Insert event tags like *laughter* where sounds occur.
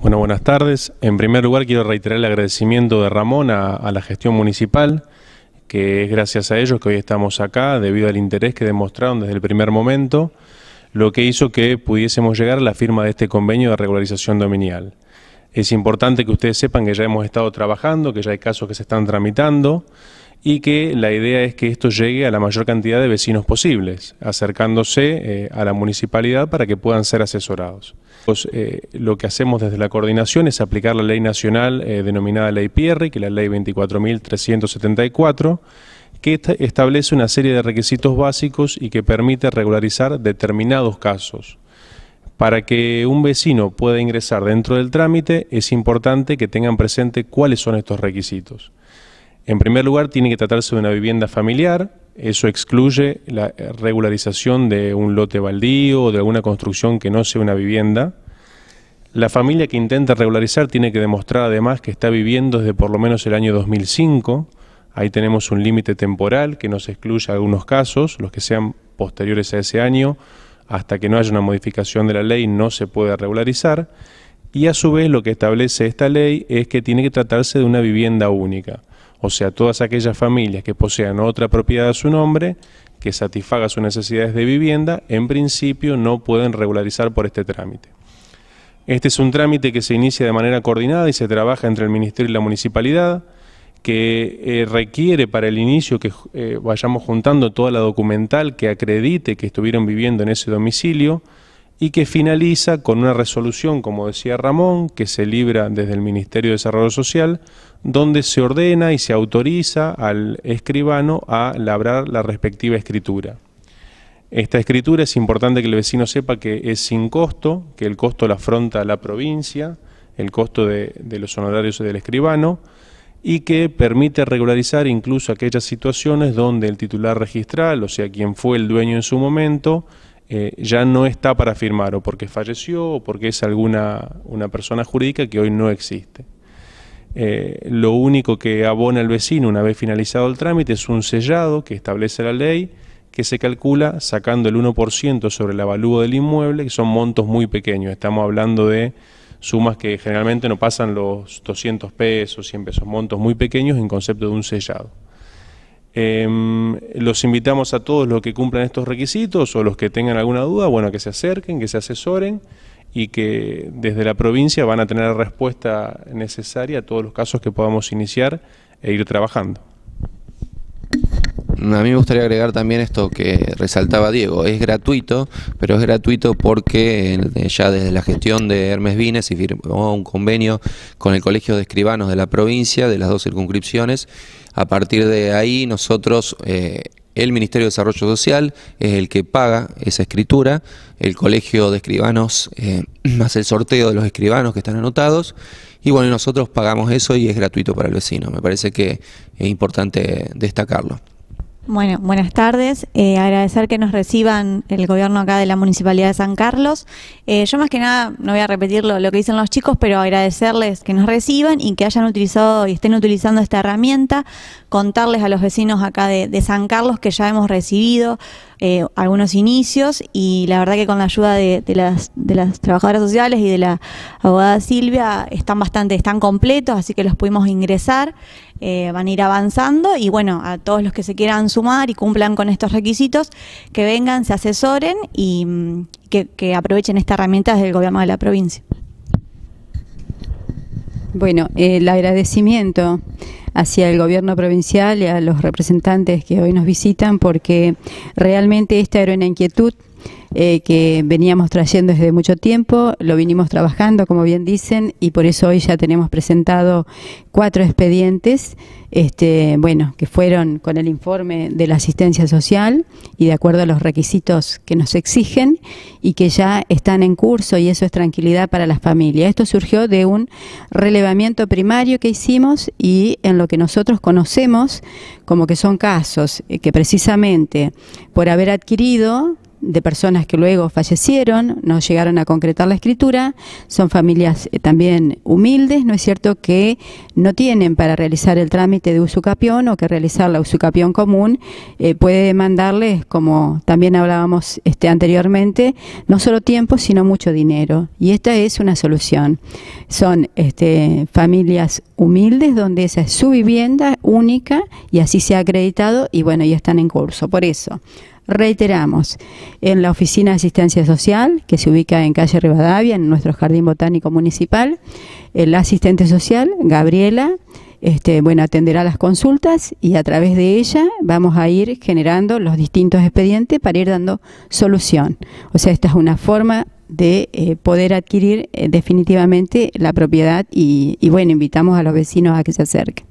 Bueno, buenas tardes. En primer lugar, quiero reiterar el agradecimiento de Ramón a, la gestión municipal, que es gracias a ellos que hoy estamos acá, debido al interés que demostraron desde el primer momento, lo que hizo que pudiésemos llegar a la firma de este convenio de regularización dominial. Es importante que ustedes sepan que ya hemos estado trabajando, que ya hay casos que se están tramitando, y que la idea es que esto llegue a la mayor cantidad de vecinos posibles, acercándose eh, a la municipalidad para que puedan ser asesorados. Pues, eh, lo que hacemos desde la coordinación es aplicar la ley nacional eh, denominada Ley Pierre, que es la Ley 24.374, que establece una serie de requisitos básicos y que permite regularizar determinados casos. Para que un vecino pueda ingresar dentro del trámite es importante que tengan presente cuáles son estos requisitos. En primer lugar, tiene que tratarse de una vivienda familiar. Eso excluye la regularización de un lote baldío o de alguna construcción que no sea una vivienda. La familia que intenta regularizar tiene que demostrar además que está viviendo desde por lo menos el año 2005. Ahí tenemos un límite temporal que nos excluye algunos casos, los que sean posteriores a ese año, hasta que no haya una modificación de la ley no se puede regularizar. Y a su vez lo que establece esta ley es que tiene que tratarse de una vivienda única o sea, todas aquellas familias que posean otra propiedad a su nombre que satisfaga sus necesidades de vivienda, en principio no pueden regularizar por este trámite. Este es un trámite que se inicia de manera coordinada y se trabaja entre el Ministerio y la Municipalidad, que eh, requiere para el inicio que eh, vayamos juntando toda la documental que acredite que estuvieron viviendo en ese domicilio, y que finaliza con una resolución, como decía Ramón, que se libra desde el Ministerio de Desarrollo Social, donde se ordena y se autoriza al escribano a labrar la respectiva escritura. Esta escritura es importante que el vecino sepa que es sin costo, que el costo la afronta la provincia, el costo de, los honorarios del escribano, y que permite regularizar incluso aquellas situaciones donde el titular registral, o sea, quien fue el dueño en su momento, eh, ya no está para firmar, o porque falleció, o porque es alguna una persona jurídica que hoy no existe. Eh, lo único que abona el vecino una vez finalizado el trámite es un sellado que establece la ley, que se calcula sacando el 1% sobre el avalúo del inmueble, que son montos muy pequeños. Estamos hablando de sumas que generalmente no pasan los 200 pesos, 100 pesos, montos muy pequeños en concepto de un sellado. Em, los invitamos a todos los que cumplan estos requisitos o los que tengan alguna duda, bueno, que se acerquen, que se asesoren y que desde la provincia van a tener la respuesta necesaria a todos los casos que podamos iniciar e ir trabajando. A mí me gustaría agregar también esto que resaltaba Diego. Es gratuito, pero es gratuito porque eh, ya desde la gestión de Hermes Vines y firmó un convenio con el Colegio de Escribanos de la provincia, de las dos circunscripciones. A partir de ahí nosotros... Eh, el Ministerio de Desarrollo Social es el que paga esa escritura, el Colegio de Escribanos más eh, *clears throat* hace el sorteo de los escribanos que están anotados y bueno, nosotros pagamos eso y es gratuito para el vecino. Me parece que es importante destacarlo. Bueno, buenas tardes. Eh, agradecer que nos reciban el gobierno acá de la Municipalidad de San Carlos. Eh, yo más que nada, no voy a repetir lo, que dicen los chicos, pero agradecerles que nos reciban y que hayan utilizado y estén utilizando esta herramienta. Contarles a los vecinos acá de, de San Carlos que ya hemos recibido eh, algunos inicios y la verdad que con la ayuda de, de, las, de las trabajadoras sociales y de la abogada Silvia están bastante, están completos, así que los pudimos ingresar. Eh, van a ir avanzando y bueno, a todos los que se quieran sumar y cumplan con estos requisitos, que vengan, se asesoren y mm, que, que aprovechen esta herramienta del gobierno de la provincia. Bueno, el agradecimiento hacia el gobierno provincial y a los representantes que hoy nos visitan porque realmente esta era una inquietud eh, que veníamos trayendo desde mucho tiempo, lo vinimos trabajando, como bien dicen, y por eso hoy ya tenemos presentado cuatro expedientes, este, bueno, que fueron con el informe de la asistencia social y de acuerdo a los requisitos que nos exigen y que ya están en curso y eso es tranquilidad para las familias. Esto surgió de un relevamiento primario que hicimos y en lo que nosotros conocemos como que son casos eh, que precisamente por haber adquirido de personas que luego fallecieron, no llegaron a concretar la escritura, son familias eh, también humildes, ¿no es cierto?, que no tienen para realizar el trámite de usucapión o que realizar la usucapión común eh, puede demandarles, como también hablábamos este, anteriormente, no solo tiempo, sino mucho dinero. Y esta es una solución. Son este, familias humildes donde esa es su vivienda única y así se ha acreditado y bueno, ya están en curso. Por eso Reiteramos, en la Oficina de Asistencia Social, que se ubica en calle Rivadavia, en nuestro Jardín Botánico Municipal, el asistente social, Gabriela, este, bueno, atenderá las consultas y a través de ella vamos a ir generando los distintos expedientes para ir dando solución. O sea, esta es una forma de eh, poder adquirir eh, definitivamente la propiedad y bueno, invitamos a los vecinos a que se acerquen.